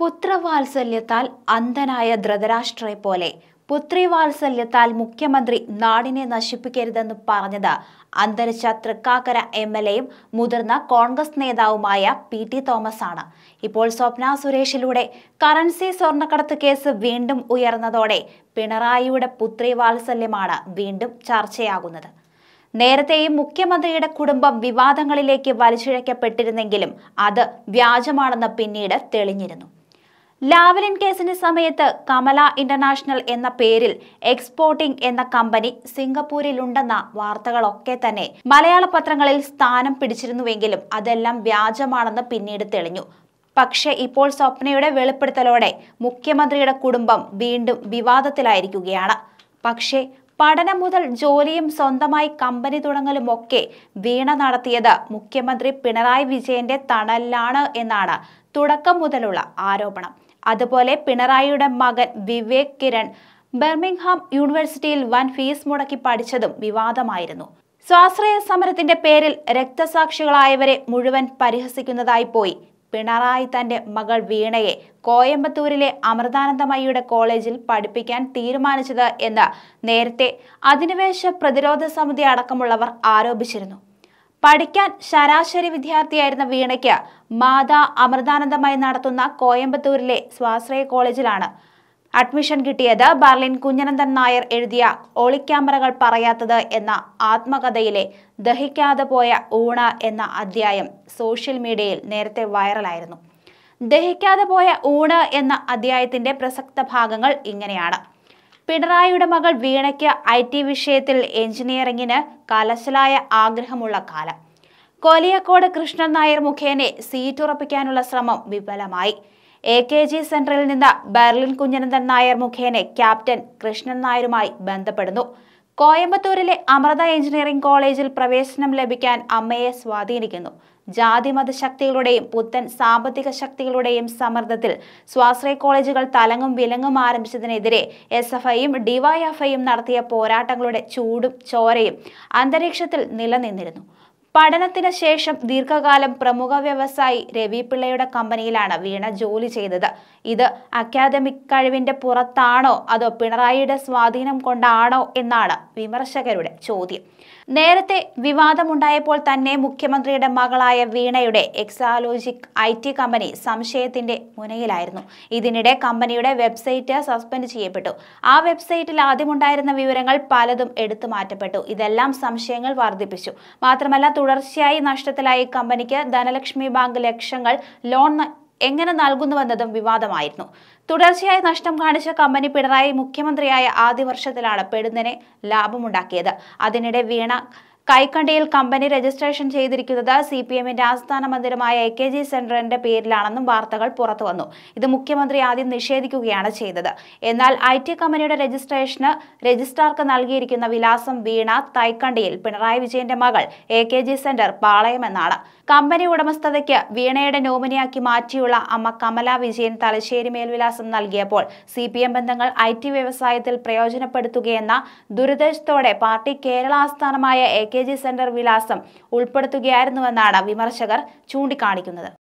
പുത്രവാത്സല്യത്താൽ അന്ധനായ ധൃതരാഷ്ട്രയെ പോലെ പുത്രിവാത്സല്യത്താൽ മുഖ്യമന്ത്രി നാടിനെ നശിപ്പിക്കരുതെന്ന് പറഞ്ഞത് അന്തരിച്ച തൃക്കാക്കര എം എൽ എയും മുതിർന്ന കോൺഗ്രസ് നേതാവുമായ പി ടി തോമസ് ആണ് ഇപ്പോൾ സ്വപ്ന സുരേഷിലൂടെ കറൻസി സ്വർണ്ണക്കടത്ത് കേസ് വീണ്ടും ഉയർന്നതോടെ പിണറായിയുടെ പുത്രിവാത്സല്യമാണ് വീണ്ടും ചർച്ചയാകുന്നത് നേരത്തെയും മുഖ്യമന്ത്രിയുടെ കുടുംബം വിവാദങ്ങളിലേക്ക് വലിച്ചിഴക്കപ്പെട്ടിരുന്നെങ്കിലും അത് വ്യാജമാണെന്ന് പിന്നീട് തെളിഞ്ഞിരുന്നു ലാവലിൻ കേസിന് സമയത്ത് കമല ഇന്റർനാഷണൽ എന്ന പേരിൽ എക്സ്പോർട്ടിംഗ് എന്ന കമ്പനി സിംഗപ്പൂരിലുണ്ടെന്ന വാർത്തകളൊക്കെ തന്നെ മലയാള പത്രങ്ങളിൽ സ്ഥാനം പിടിച്ചിരുന്നുവെങ്കിലും അതെല്ലാം വ്യാജമാണെന്ന് പിന്നീട് തെളിഞ്ഞു പക്ഷേ ഇപ്പോൾ സ്വപ്നയുടെ വെളിപ്പെടുത്തലോടെ മുഖ്യമന്ത്രിയുടെ കുടുംബം വീണ്ടും വിവാദത്തിലായിരിക്കുകയാണ് പക്ഷേ പഠനം മുതൽ ജോലിയും സ്വന്തമായി കമ്പനി തുടങ്ങലുമൊക്കെ വീണ നടത്തിയത് മുഖ്യമന്ത്രി പിണറായി വിജയന്റെ തണലിലാണ് എന്നാണ് തുടക്കം മുതലുള്ള ആരോപണം അതുപോലെ പിണറായിയുടെ മകൻ വിവേക് കിരൺ ബെർമിംഗ്ഹാം യൂണിവേഴ്സിറ്റിയിൽ വൻ ഫീസ് മുടക്കി പഠിച്ചതും വിവാദമായിരുന്നു സ്വാശ്രയ സമരത്തിന്റെ പേരിൽ രക്തസാക്ഷികളായവരെ മുഴുവൻ പരിഹസിക്കുന്നതായി പോയി പിണറായി തന്റെ മകൾ വീണയെ കോയമ്പത്തൂരിലെ അമൃതാനന്ദമയ്യയുടെ കോളേജിൽ പഠിപ്പിക്കാൻ തീരുമാനിച്ചത് എന്ന് നേരത്തെ അധിനിവേശ പ്രതിരോധ സമിതി അടക്കമുള്ളവർ ആരോപിച്ചിരുന്നു പഠിക്കാൻ ശരാശരി വിദ്യാർത്ഥിയായിരുന്ന വീണയ്ക്ക് മാതാ അമൃതാനന്ദമായി നടത്തുന്ന കോയമ്പത്തൂരിലെ സ്വാശ്രയ കോളേജിലാണ് അഡ്മിഷൻ കിട്ടിയത് ബർലിൻ കുഞ്ഞനന്ദൻ നായർ എഴുതിയ ഒളിക്യാമറകൾ പറയാത്തത് എന്ന ആത്മകഥയിലെ ദഹിക്കാതെ പോയ ഊണ എന്ന അധ്യായം സോഷ്യൽ മീഡിയയിൽ നേരത്തെ വൈറലായിരുന്നു ദഹിക്കാതെ പോയ ഊണ് എന്ന അധ്യായത്തിൻ്റെ പ്രസക്ത ഭാഗങ്ങൾ ഇങ്ങനെയാണ് പിണറായിയുടെ മകൾ വീണയ്ക്ക് ഐ ടി വിഷയത്തിൽ എഞ്ചിനീയറിംഗിന് കലശലായ ആഗ്രഹമുള്ള കാലം കോലിയക്കോട് കൃഷ്ണൻ നായർ മുഖേനെ സീറ്റ് ഉറപ്പിക്കാനുള്ള ശ്രമം വിഫലമായി എ കെ ജി സെന്ററിൽ നിന്ന് ബെർലിൻ കുഞ്ഞനന്ദൻ നായർ മുഖേനെ ക്യാപ്റ്റൻ കൃഷ്ണൻ നായരുമായി ബന്ധപ്പെടുന്നു കോയമ്പത്തൂരിലെ അമൃത എഞ്ചിനീയറിംഗ് കോളേജിൽ പ്രവേശനം ലഭിക്കാൻ അമ്മയെ സ്വാധീനിക്കുന്നു ജാതിമത ശക്തികളുടെയും പുത്തൻ സാമ്പത്തിക ശക്തികളുടെയും സമ്മർദ്ദത്തിൽ സ്വാശ്രയ കോളേജുകൾ തലങ്ങും വിലങ്ങും ആരംഭിച്ചതിനെതിരെ എസ് എഫ് ഐയും ഡിവൈഎഫ്ഐയും നടത്തിയ പോരാട്ടങ്ങളുടെ ചൂടും ചോരയും അന്തരീക്ഷത്തിൽ നിലനിന്നിരുന്നു പഠനത്തിന് ശേഷം ദീർഘകാലം പ്രമുഖ വ്യവസായി രവി പിള്ളയുടെ കമ്പനിയിലാണ് വീണ ജോലി ചെയ്തത് ഇത് അക്കാദമിക് കഴിവിന്റെ പുറത്താണോ അതോ പിണറായിയുടെ സ്വാധീനം കൊണ്ടാണോ എന്നാണ് വിമർശകരുടെ ചോദ്യം നേരത്തെ വിവാദമുണ്ടായപ്പോൾ തന്നെ മുഖ്യമന്ത്രിയുടെ മകളായ വീണയുടെ എക്സാലോജിക് ഐ ടി കമ്പനി സംശയത്തിന്റെ മുനയിലായിരുന്നു ഇതിനിടെ കമ്പനിയുടെ വെബ്സൈറ്റ് സസ്പെൻഡ് ചെയ്യപ്പെട്ടു ആ വെബ്സൈറ്റിൽ ആദ്യമുണ്ടായിരുന്ന വിവരങ്ങൾ പലതും എടുത്തു മാറ്റപ്പെട്ടു ഇതെല്ലാം സംശയങ്ങൾ വർദ്ധിപ്പിച്ചു മാത്രമല്ല തുടർച്ചയായി നഷ്ടത്തിലായ കമ്പനിക്ക് ധനലക്ഷ്മി ബാങ്ക് ലക്ഷങ്ങൾ ലോൺ എങ്ങനെ നൽകുന്നുവെന്നതും വിവാദമായിരുന്നു തുടർച്ചയായി നഷ്ടം കാണിച്ച കമ്പനി പിണറായി മുഖ്യമന്ത്രിയായ ആദ്യ വർഷത്തിലാണ് പെടുന്നനെ ലാഭമുണ്ടാക്കിയത് അതിനിടെ വീണ കൈക്കണ്ടിയിൽ കമ്പനി രജിസ്ട്രേഷൻ ചെയ്തിരിക്കുന്നത് സി പി എമ്മിന്റെ ആസ്ഥാന മന്ദിരമായ എ കെ ജി സെന്ററിന്റെ പേരിലാണെന്നും വാർത്തകൾ പുറത്തുവന്നു ഇത് മുഖ്യമന്ത്രി ആദ്യം നിഷേധിക്കുകയാണ് ചെയ്തത് എന്നാൽ ഐ ടി കമ്പനിയുടെ രജിസ്ട്രേഷന് രജിസ്ട്രാർക്ക് നൽകിയിരിക്കുന്ന വിലാസം വീണ തൈക്കണ്ടിയിൽ പിണറായി വിജയന്റെ മകൾ എ കെ ജി സെന്റർ പാളയമെന്നാണ് കമ്പനി ഉടമസ്ഥതയ്ക്ക് വീണയുടെ നോമിനിയാക്കി മാറ്റിയുള്ള അമ്മ കമല വിജയൻ തലശ്ശേരി മേൽവിലാസം നൽകിയപ്പോൾ സി പി എം ബന്ധങ്ങൾ ഐ ടി വ്യവസായത്തിൽ പ്രയോജനപ്പെടുത്തുകയെന്ന ദുരുദ്ദേശത്തോടെ പാർട്ടി കേരള ആസ്ഥാനമായ A K K G centre വിലാസം ഉൾപ്പെടുത്തുകയായിരുന്നുവെന്നാണ് വിമർശകർ ചൂണ്ടിക്കാണിക്കുന്നത്